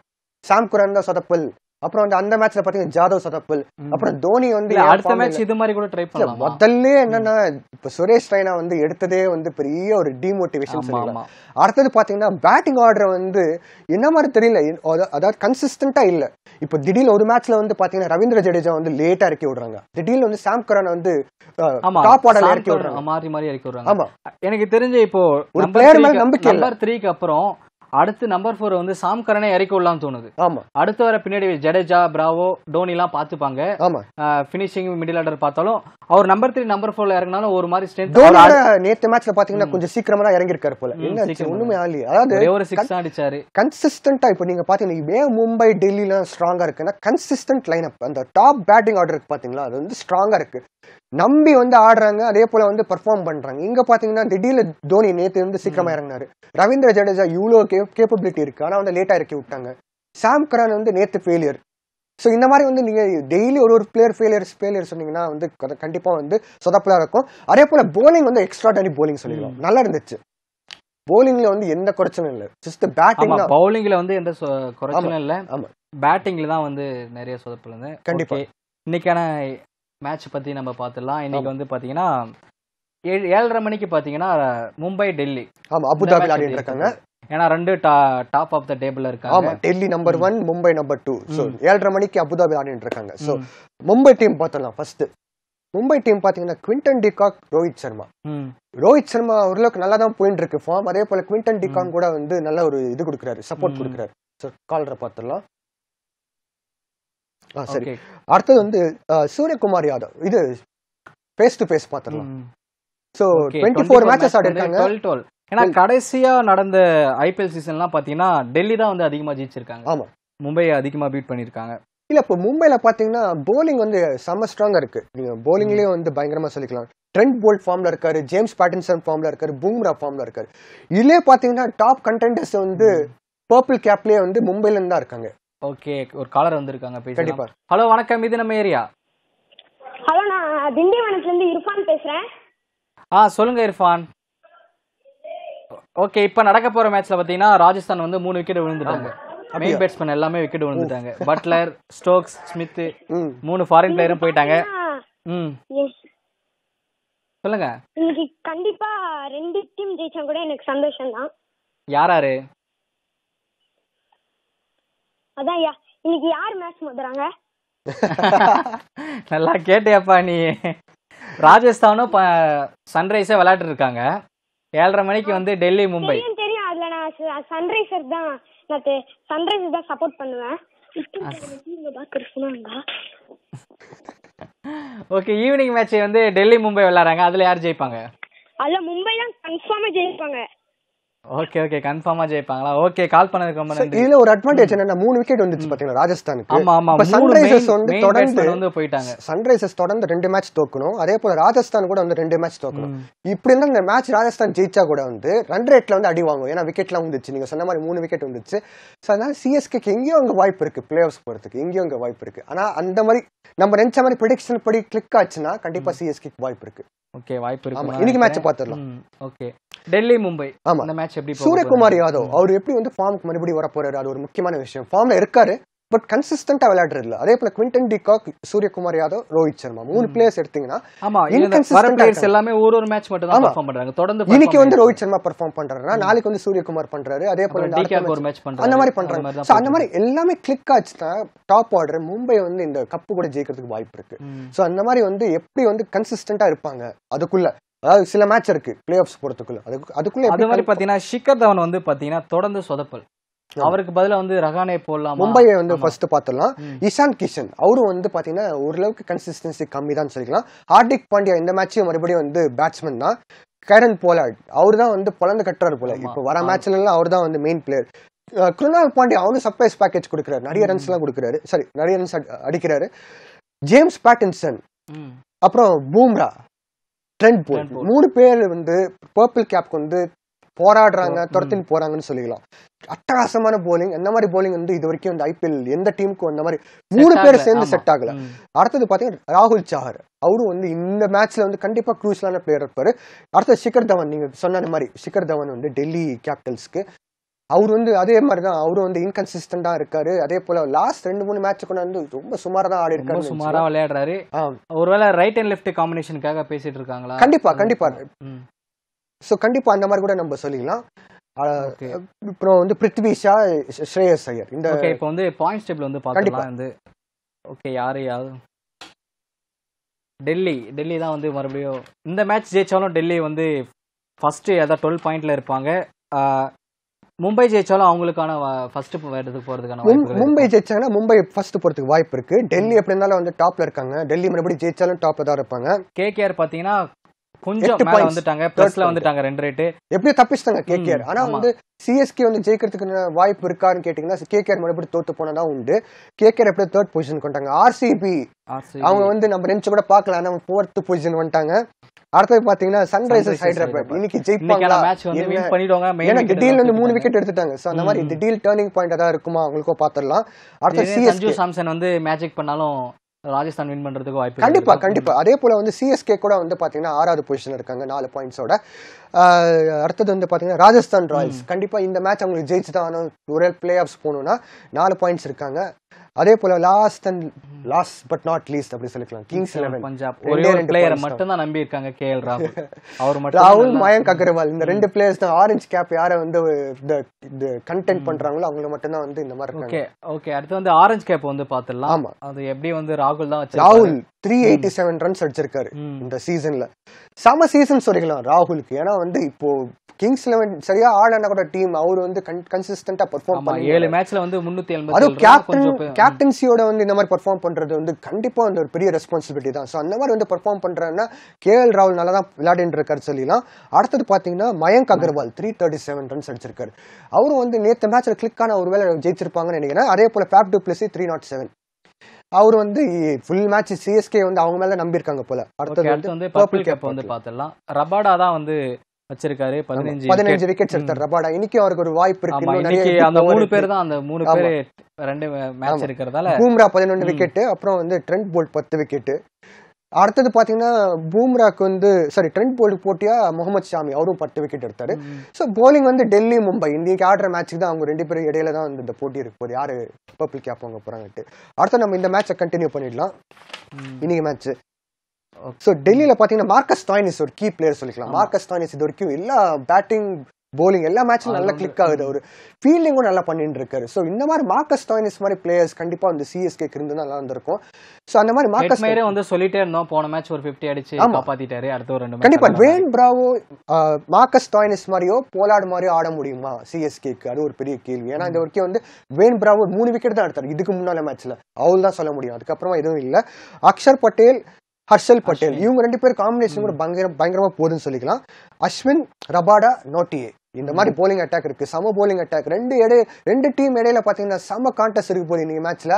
B: சாம் குரன் தான் சொதப்பல் அப்புறம் வந்து அந்த மேட்ச்ல பாத்தீங்கன்னா ஜாதவ் சதப்பில் அப்புறம் தோனி வந்து அடுத்த மேட்ச் இது
A: மாதிரி கூட ட்ரை பண்ணலாம்
B: முதல்ல என்னன்னா இப்ப சுரேஷ் ரைனா வந்து எடுத்ததே வந்து பெரிய ஒரு டிமோட்டிவேஷன் சொல்லலாம் அடுத்தது பாத்தீங்கன்னா பேட்டிங் ஆர்டர் வந்து என்ன மாதிரி தெரியல அதாவது கன்சிஸ்டன்டா இல்ல இப்ப திடீர்னு ஒரு மேட்ச்ல வந்து பாத்தீங்கன்னா ரவீந்திர ஜடேஜா வந்து லேட்டா இறக்கி விடுறாங்க திடீர்னு வந்து சாம் கரான வந்து டாப் ஆர்டர்ல இறக்கி விடுறாங்க
A: மாறி மாறி இறக்கி விடுறாங்க ஆமா எனக்கு தெரிஞ்ச இப்போ ஒரு பிளேயர் மேல நம்பிக்கை நம்பர் 3க்கு அப்புறம் அடுத்து நம்பர் ஃபோர் வந்து சாம் கரனை இறக்கி விடலாம் தோணுது ஆமா அடுத்து வர பின்னாடி ஜடேஜா பிராவோ டோனி எல்லாம் பாத்துப்பாங்க ஆமா பினிஷிங் மிடில் ஆர்டர் பார்த்தாலும் அவர் நம்பர் த்ரீ நம்பர் ஃபோர்ல இறங்கினாலும் ஒரு மாதிரி ஸ்ட்ரென்த்
B: நேற்று மேட்ச்ல பாத்தீங்கன்னா கொஞ்சம் சீக்கிரமா தான் இறங்கிருக்காரு போல ஒண்ணுமே ஆகலையே அதாவது ஒரு சிக்ஸ் அடிச்சாரு கன்சிஸ்டன்டா இப்போ நீங்க பாத்தீங்கன்னா மும்பை எல்லாம் ஸ்ட்ராங்கா இருக்குன்னா கன்சிஸ்டன்ட் லைன் அப் அந்த டாப் பேட்டிங் ஆர்டர் பாத்தீங்களா அது வந்து ஸ்ட்ராங்கா இருக்கு நம்பி வந்து ஆடுறாங்க அதே போல வந்து பர்ஃபார்ம் பண்றாங்க இங்க பாத்தீங்கன்னா திடீர்னு தோனி நேத்து இருந்து சீக்கிரமா இறங்கினாரு ரவீந்திர ஜடேஜா இவ்வளோ கேப்பபிலிட்டி இருக்கு ஆனா வந்து லேட்டா இறக்கி விட்டாங்க சாம் கரான் வந்து நேத்து ஃபெயிலியர் ஸோ இந்த மாதிரி வந்து நீங்கள் டெய்லி ஒரு ஒரு பிளேயர் ஃபெயிலியர்ஸ் ஃபெயிலியர் சொன்னீங்கன்னா வந்து கண்டிப்பாக வந்து சொதப்பலா இருக்கும் அதே போல் போலிங் வந்து எக்ஸ்ட்ராடனரி போலிங் சொல்லிடலாம் நல்லா இருந்துச்சு போலிங்ல வந்து எந்த குறைச்சலும் இல்லை ஜஸ்ட் பேட்டிங்
A: பவுலிங்ல வந்து எந்த குறைச்சலும் இல்லை பேட்டிங்ல தான் வந்து நிறைய சொதப்பல கண்டிப்பாக இன்னைக்கான மேட்ச் பற்றி நம்ம பார்த்துடலாம் இன்னைக்கு வந்து பார்த்தீங்கன்னா ஏழு ஏழரை மணிக்கு பார்த்தீங்கன்னா மும்பை டெல்லி ஆமாம் அபுதாபியில் ஆடிட்டு இருக்காங்க ஏன்னா ரெண்டு டா டாப் ஆஃப் த டேபிள் இருக்காங்க ஆமா Delhi number
B: one Mumbai number two so ஏழரை மணிக்கு அபுதாபி ஆடிட்டு இருக்காங்க ஸோ மும்பை டீம் பார்த்துடலாம் ஃபர்ஸ்ட் மும்பை டீம் பாத்தீங்கன்னா குவிண்டன் டிகாக் ரோஹித் சர்மா ரோஹித் சர்மா ஓரளவுக்கு நல்லா தான் போயிட்டு இருக்கு ஃபார்ம் அதே போல குவிண்டன் டிகாங் கூட வந்து நல்ல ஒரு இது கொடுக்குறாரு சப்போர்ட் கொடுக்குறாரு ஸோ காலரை பார்த்துடலாம் சரி அடுத்தது வந்து சூரியகுமார் யாதவ் இது பேஸ் டு பேஸ் பார்த்துடலாம் ஸோ டுவெண்ட்டி ஃபோர் மேட்சஸ் ஆடிருக்காங்க
A: ஏன்னா கடைசியா நடந்த ஐபிஎல் சீசன்லாம் பாத்தீங்கன்னா டெல்லி தான் வந்து அதிகமா ஜெயிச்சிருக்காங்க ஆமா மும்பையை அதிகமா பீட் பண்ணிருக்காங்க
B: இல்ல இப்போ மும்பைல பாத்தீங்கன்னா போலிங் வந்து செம்ம ஸ்ட்ராங்கா இருக்கு நீங்க போலிங்லயே வந்து பயங்கரமா சொல்லிக்கலாம் ட்ரெண்ட் போல்ட் ஃபார்ம்ல இருக்காரு ஜேம்ஸ் பேட்டின்சன் ஃபார்ம்ல இருக்காரு பூம்ரா ஃபார்ம்ல இருக்காரு இதுலயே பாத்தீங்கன்னா டாப் கண்டென்டர்ஸ் வந்து பர்பிள் கேப்லயே வந்து மும்பைல இருந்தா இருக்காங்க
A: ஓகே ஒரு காலர் வந்திருக்காங்க பேசி ஹலோ வணக்கம் இது நம்ம ஏரியா
D: ஹலோ நான் திண்டிவனத்துல இருந்து இர்ஃபான் பேசுறேன்
A: ஆ சொல்லுங்க இர்ஃபான் ஓகே இப்போ நடக்க போற மேட்ச்ல பாத்தீங்கன்னா ராஜஸ்தான் வந்து மூணு விக்கெட் விழுந்துட்டாங்க மெயின் பேட்ஸ்மேன் எல்லாமே விக்கெட் விழுந்துட்டாங்க பட்லர் ஸ்டோக்ஸ் ஸ்மித் மூணு ஃபாரின் பிளேயரும் போயிட்டாங்க ம் சொல்லுங்க
D: இன்னைக்கு கண்டிப்பா ரெண்டு டீம் ஜெயிச்சா கூட எனக்கு சந்தோஷம் தான் யாராரு அதான் இன்னைக்கு யார் மேட்ச் மோதுறாங்க நல்லா
A: கேட்டியாப்பா நீ ராஜஸ்தானும் சன்ரைஸே விளையாட்டு இருக்காங்க ஏழரை மணிக்கு வந்து டெல்லி மும்பை
D: தெரியும் அதுல நான் சன்ரைசர் தான் நான் சன்ரைசர் தான் சப்போர்ட் பண்ணுவேன்
A: ஓகே ஈவினிங் மேட்ச் வந்து டெல்லி மும்பை விளையாடுறாங்க அதுல யார் ஜெயிப்பாங்க
D: அதுல மும்பை தான் கன்ஃபார்மா ஜெயிப்பாங்க
A: ஓகே ஓகே கன்ஃபார்மா ஜெயிப்பாங்களா ஓகே கால் பண்ணதுக்கு ரொம்ப நன்றி இதுல ஒரு
B: அட்வான்டேஜ் என்ன மூணு விக்கெட் வந்துச்சு பாத்தீங்கன்னா ராஜஸ்தானுக்கு ஆமா ஆமா சன்ரைசர்ஸ் வந்து தொடர்ந்து வந்து போயிட்டாங்க சன்ரைசர்ஸ் தொடர்ந்து ரெண்டு மேட்ச் தோக்கணும் அதே போல ராஜஸ்தான் கூட வந்து ரெண்டு மேட்ச் தோக்கணும் இப்படி இருந்தா இந்த மேட்ச் ராஜஸ்தான் ஜெயிச்சா கூட வந்து ரன் ரேட்ல வந்து அடி வாங்கும் ஏன்னா விக்கெட்லாம் வந்துச்சு நீங்க சொன்ன மாதிரி மூணு விக்கெட் வந்துச்சு சோ அதனால சிஎஸ்கேக்கு எங்கயோ அங்க வாய்ப்பு இருக்கு பிளே ஆஃப்ஸ் போறதுக்கு எங்கேயும் அங்க வாய்ப்பு இருக்கு ஆனா அந்த மாதிரி நம்ம நினைச்ச மாதிரி ப்ரிடிக்ஷன் படி கிளிக் ஆச்சுன்னா கண்டிப்பா சிஎஸ்கேக்கு வாய்ப்பு இருக்கு
A: ஓகே வாய்ப்பு இருக்கு இன்னைக்கு மேட்ச் பாத்துறலாம் ஓகே டெல்லி மும்பை ஆமா மேட்ச் எப்படி சூரியகுமார் யாதவ்
B: அவர் எப்படி வந்து ஃபார்முக்கு மறுபடியும் வர போறாரு அது ஒரு முக்கியமான விஷயம் ஃபார்ம்ல இருக்காரு பட் கன்சிஸ்டன்டா விளையாடுறதுல அதே போல குவிண்டன் டி சூரியகுமார் யாதவ் ரோஹித் சர்மா மூணு பிளேயர்ஸ் எடுத்தீங்கன்னா எல்லாமே
A: ஒரு ஒரு மேட்ச் மட்டும் தான் பண்றாங்க தொடர்ந்து இன்னைக்கு வந்து ரோஹித்
B: சர்மா பெர்ஃபார்ம் பண்றாருன்னா நாளைக்கு வந்து சூரியகுமார் பண்றாரு அதே போல ஒரு
A: மேட்ச் பண்றாரு அந்த மாதிரி பண்றாங்க அந்த
B: மாதிரி எல்லாமே கிளிக் ஆச்சுன்னா டாப் ஆர்டர் மும்பை வந்து இந்த கப்பு கூட ஜெயிக்கிறதுக்கு வாய்ப்பு இருக்கு சோ அந்த மாதிரி வந்து எப்படி வந்து கன்சிஸ்டன்டா இருப்பாங்க அதுக்குள்ள அதாவது சில மேட்ச் இருக்கு பிளே ஆஃப் போறதுக்குள்ள அதுக்குள்ள அது மாதிரி
A: பாத்தீங்கன்னா ஷிகர் தவன் வந்து பாத்தீங்கன்னா தொடர்ந்து சொதப்பல் அவருக்கு பதிலாக வந்து ரஹானே போடலாம் மும்பையை வந்து ஃபர்ஸ்ட்
B: பார்த்துடலாம் இஷான் கிஷன் அவரும் வந்து பார்த்தீங்கன்னா ஓரளவுக்கு கன்சிஸ்டன்சி கம்மி தான் சொல்லிக்கலாம் ஹார்திக் பாண்டியா இந்த மேட்சையும் மறுபடியும் வந்து பேட்ஸ்மேன் தான் கேரன் போலாட் அவர் தான் வந்து பலந்து கட்டுறாரு போல இப்போ வர எல்லாம் அவர் தான் வந்து மெயின் பிளேயர் குருணால் பாண்டியா அவனும் சர்ப்ரைஸ் பேக்கேஜ் கொடுக்குறாரு நிறைய ரன்ஸ்லாம் கொடுக்குறாரு சாரி நிறைய ரன்ஸ் அடிக்கிறாரு ஜேம்ஸ் பேட்டின்சன் அப்புறம் பூம்ரா ட்ரெண்ட் போல் மூணு பேர் வந்து பர்பிள் கேப்க்கு வந்து போராடுறாங்க துரத்தின்னு போறாங்கன்னு சொல்லிக்கலாம் அட்டகாசமான போலிங் அந்த மாதிரி போலிங் வந்து இது வரைக்கும் வந்து ஐபிஎல் எந்த டீமுக்கும் அந்த மாதிரி மூணு பேர் சேர்ந்து செட் ஆகல அடுத்தது பாத்தீங்கன்னா ராகுல் சாகர் அவரும் வந்து இந்த மேட்ச்ல வந்து கண்டிப்பா க்ரூஸ்லான பிளேயர் இருப்பாரு அடுத்தது சிக்கர் தவன் நீங்க சொன்ன மாதிரி சிக்கர் தவன் வந்து டெல்லி கேபிட்டல்ஸ்க்கு அவர் வந்து அதே மாதிரி தான் அவரும் வந்து இன்கன்சிஸ்டன்டா இருக்காரு அதே போல லாஸ்ட் ரெண்டு மூணு மேட்ச் கூட வந்து ரொம்ப சுமாரா தான் ஆடி இருக்காரு சுமாரா
A: விளையாடுறாரு ஒருவேளை ரைட் அண்ட் லெஃப்ட் காம்பினேஷனுக்காக பேசிட்டு இருக்காங்களா கண்டிப்பா கண்டிப்பா
B: ஸோ கண்டிப்பாக அந்த மாதிரி கூட நம்ம சொல்லிக்கலாம் அப்புறம் வந்து பிருத்விஷா ஸ்ரேயஸ் ஐயர் இந்த இப்போ
A: வந்து பாயிண்ட் ஸ்டெப்ல வந்து பார்க்கலாம் வந்து ஓகே யாரு யாரு டெல்லி டெல்லி தான் வந்து மறுபடியும் இந்த மேட்ச் ஜெயிச்சாலும் டெல்லி வந்து ஃபர்ஸ்ட் ஏதாவது டுவெல் பாயிண்ட்ல இருப்பாங்க மும்பை ஜெயிச்சாலும் அவங்களுக்கான ஃபர்ஸ்ட் இடத்துக்கு போறதுக்கான
B: மும்பை ஜெயிச்சாங்கன்னா மும்பை ஃபர்ஸ்ட் போறதுக்கு வாய்ப்பு இருக்கு டெல்லி எப்படி இருந்தாலும் வந்து டாப்ல இருக்காங்க டெல்லி மறுபடியும் ஜெயிச்சாலும் டாப்ல தான் இருப்பாங்க
A: கேகேஆர் பாத்தீங்கன்னா கொஞ்சம் வந்துட்டாங்க பிளஸ்ல வந்துட்டாங்க ரெண்டு ரேட்டு
B: எப்படியோ தப்பிச்சிட்டாங்க கேகேஆர் ஆனா வந்து சிஎஸ்கே வந்து ஜெயிக்கிறதுக்கு வாய்ப்பு இருக்கான்னு கேட்டீங்கன்னா கேகேஆர் மறுபடியும் தோத்து போனதா உண்டு கேகேஆர் எப்படியோ தேர்ட் பொசிஷன் கொண்டாங்க ஆர்சிபி அவங்க வந்து நம்ம நினைச்சு கூட பார்க்கலாம் ஆனா ஃபோர்த் பொசிஷன் வந்துட்டாங்க அடுத்தது பாத்தீங்கன்னா சன்ரைசர்ஸ் ஹைதராபாத் இன்னைக்கு ஜெயிப்பாங்களா ஏன்னா திடீர்னு வந்து மூணு விக்கெட் எடுத்துட்டாங்க சோ அந்த மாதிரி திடீர் டேர்னிங் பாயிண்ட் ஏதாவது இருக்குமா அவங்களுக்கும் பாத்துடலாம் அடுத்த சிஎஸ்
A: சாம்சன் வந்து மேஜிக் பண்ணாலும் ராஜஸ்தான் வின் பண்ணுறதுக்கு வாய்ப்பு கண்டிப்பாக
B: கண்டிப்பாக அதே போல் வந்து சிஎஸ்கே கூட வந்து பாத்தீங்கன்னா ஆறாவது பொசிஷன் இருக்காங்க நாலு பாயிண்ட்ஸோட அடுத்தது வந்து பார்த்தீங்கன்னா ராஜஸ்தான் ராயல்ஸ் கண்டிப்பாக இந்த மேட்ச் அவங்களுக்கு ஜெயிச்சு தான் ஆனால் ஒரு பிளே ஆஃப்ஸ் போகணுன்னா நாலு பாயிண்ட்ஸ் இருக்காங்க அதே போல last and last but not least அப்படி சொல்லிக்கலாம் கிங்ஸ் லெவன் பஞ்சாப் ஒரே ரெண்டு பிளேயரை மட்டும்
A: தான் நம்பி இருக்காங்க கேஎல் ராகுல் அவர் மட்டும் ராகுல் மயங்க் அகர்வால் இந்த ரெண்டு
B: பிளேயர்ஸ் தான் ஆரஞ்சு கேப் யாரை வந்து இந்த கண்டென்ட் பண்றாங்களோ அவங்கள மட்டும் தான் வந்து இந்த மாதிரி ஓகே
A: ஓகே அடுத்து வந்து ஆரஞ்சு கேப் வந்து பாத்துடலாம் ஆமா அது எப்படி வந்து ராகுல் தான் ராகுல் த்ரீ எயிட்டி
B: செவன் ரன்ஸ் அடிச்சிருக்காரு இந்த சீசன்ல சம சீசன் சொல்லிக்கலாம் ராகுலுக்கு ஏன்னா வந்து இப்போ கிங்ஸ் லெவன் சரியா ஆடனா கூட டீம் அவர் வந்து கன்சிஸ்டன்டா பெர்ஃபார்ம் பண்ணி
A: ஏழு மேட்ச்ல வந்து முன்னூத்தி அதுவும் கேப்டன்
B: கேப்டன்சியோட வந்து இந்த மாதிரி பெர்ஃபார்ம் பண்றது வந்து கண்டிப்பா வந்து ஒரு பெரிய ரெஸ்பான்சிபிலிட்டி தான் ஸோ அந்த மாதிரி வந்து பெர்ஃபார்ம் பண்றாருன்னா கே எல் ராகுல் நல்லா தான் விளையாடின்ற இருக்காரு சொல்லிலாம் அடுத்தது பாத்தீங்கன்னா Mayank Agarwal three thirty seven runs அடிச்சிருக்காரு அவரும் வந்து நேற்று மேட்ச்ல கிளிக் ஆன ஒரு வேலை ஜெயிச்சிருப்பாங்கன்னு நினைக்கிறேன் அதே போல Faf du Plessis three not seven அவர் வந்து ஃபுல் மேட்ச் சிஎஸ்கே வந்து அவங்க மேல நம்பியிருக்காங்க போல அடுத்தது வந்து பர்பிள் கேப்
A: வந்து பார்த்துடலாம் ரபாடா தான் வந்து வச்சிருக்காரு பதினஞ்சு பதினஞ்சு
B: விக்கெட்ஸ் எடுத்தார் ரபாடா இன்னைக்கு அவருக்கு ஒரு வாய்ப்பு இருக்கு அந்த மூணு பேர் தான் அந்த மூணு பேர் ரெண்டு மேட்ச் இருக்கிறதால பூம்ரா பதினொன்று விக்கெட் அப்புறம் வந்து ட்ரெண்ட் போல்ட் பத்து விக்கெட் அடுத்தது பாத்தீங்கன்னா பூம்ராக்கு வந்து சாரி ட்ரெண்ட் போல்டு போட்டியா முகமது ஷாமி அவரும் பத்து விக்கெட் எடுத்தாரு ஸோ போலிங் வந்து டெல்லி மும்பை இன்னைக்கு ஆடுற மேட்ச்க்கு தான் அவங்க ரெண்டு பேரும் இடையில தான் வந்து இந்த போட்டி இருக்கு போது யாரு பப்ளிக் கேப் வாங்க போறாங்கட்டு அடுத்து நம்ம இந்த மேட்சை கண்டினியூ பண்ணிடலாம் இன்னைக்கு மேட்ச் ஸோ டெல்லியில் பார்த்தீங்கன்னா மார்க்கஸ் டாய்னிஸ் ஒரு கீ பிளேயர் சொல்லிக்கலாம் மார்க்கஸ் டாய்னிஸ் இது வரைக்கும் எல்லா பேட்டிங் போலிங் எல்லா மேட்சும் நல்லா கிளிக் ஆகுது அவர் ஃபீல்டிங்கும் நல்லா பண்ணிட்டு இருக்காரு ஸோ இந்த மாதிரி மார்க்கஸ் டாய்னிஸ் மாதிரி பிளேயர்ஸ் கண்டிப்பாக வந்து சிஎஸ்கே இருந்து நல்லா இருந்திருக்கும் ஸோ அந்த மாதிரி மார்க்கஸ் மேரே
A: வந்து சொல்லிட்டே இருந்தோம் போன மேட்ச் ஒரு ஃபிஃப்டி அடிச்சு காப்பாத்திட்டாரு அடுத்த ஒரு ரெண்டு கண்டிப்பாக
B: வேன் பிராவோ மார்க்கஸ் டாய்னிஸ் மாதிரியோ போலாடு மாதிரியோ ஆட முடியுமா சிஎஸ்கேக்கு அது ஒரு பெரிய கேள்வி ஏன்னா இந்த வரைக்கும் வந்து வேன் பிராவோ மூணு விக்கெட் தான் எடுத்தார் இதுக்கு முன்னால மேட்ச்ல அவள் தான் சொல்ல முடியும் அதுக்கப்புறமா எதுவும் இல்லை அக்ஷர் பட்டேல் ஹர்ஷல் பட்டேல் இவங்க ரெண்டு பேர் காம்பினேஷன் கூட பயங்கர பயங்கரமாக போகுதுன்னு சொல்லிக்கலாம் அஸ்வின் ரபாடா நோட்டியே இந்த மாதிரி போலிங் அட்டாக் இருக்குது சம போலிங் அட்டாக் ரெண்டு இடையே ரெண்டு டீம் இடையில பார்த்தீங்கன்னா சம கான்டெஸ்ட் இருக்கு போலிங் நீங்கள் மேட்ச்சில்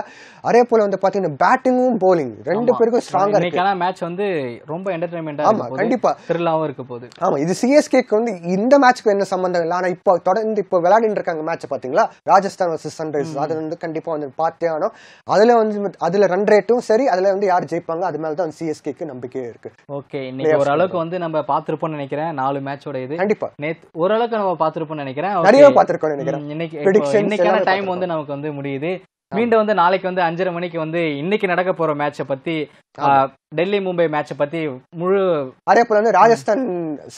B: அதே போல் வந்து பார்த்தீங்கன்னா பேட்டிங்கும் போலிங் ரெண்டு பேருக்கும் ஸ்ட்ராங்காக
A: இருக்கு மேட்ச் வந்து ரொம்ப என்டர்டைன்மெண்ட்டாக ஆமாம் கண்டிப்பாக திருவிழாவும் இருக்க போகுது ஆமாம்
B: இது சிஎஸ்கேக்கு வந்து இந்த மேட்ச்க்கு என்ன சம்மந்தம் இல்லை ஆனால் இப்போ தொடர்ந்து இப்போ விளையாடிட்டு இருக்காங்க மேட்ச் பார்த்தீங்களா ராஜஸ்தான் வர்சஸ் சன்ரைஸ் அது வந்து கண்டிப்பாக வந்து பார்த்தே ஆனும் அதில் வந்து அதில் ரன் ரேட்டும் சரி அதில் வந்து யார் ஜெயிப்பாங்க அது மேலே தான் சிஎஸ்கேக்கு நம்பிக்கையே இருக்குது
A: ஓகே இன்னைக்கு ஓரளவுக்கு வந்து நம்ம பார்த்துருப்போம்னு நினைக்கிறேன் நாலு மேட்சோட இது கண்டிப்பாக நேற்று ஓரளவுக்கு நம்ம பார்த்துருப்போம்னு நினைக்கிறேன் பார்த்திருக்கோம் நினைக்கிறேன்
B: இன்னைக்கு இன்னைக்கான டைம் வந்து
A: நமக்கு வந்து முடியுது மீண்டும் வந்து நாளைக்கு வந்து அஞ்சரை மணிக்கு வந்து இன்னைக்கு நடக்க போற மேட்சை பத்தி டெல்லி மும்பை மேட்சை பத்தி முழு
B: அதே போல வந்து ராஜஸ்தான்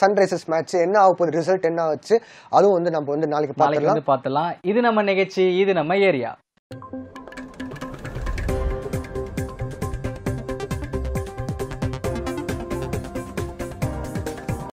B: சன்ரைசர்ஸ் மேட்ச் என்ன ஆகும் போகுது ரிசல்ட் என்ன ஆச்சு அதுவும் வந்து நம்ம வந்து நாளைக்கு நாளைக்கு வந்து
A: பார்த்துலாம் இது நம்ம நிகழ்ச்சி இது நம்ம ஏரியா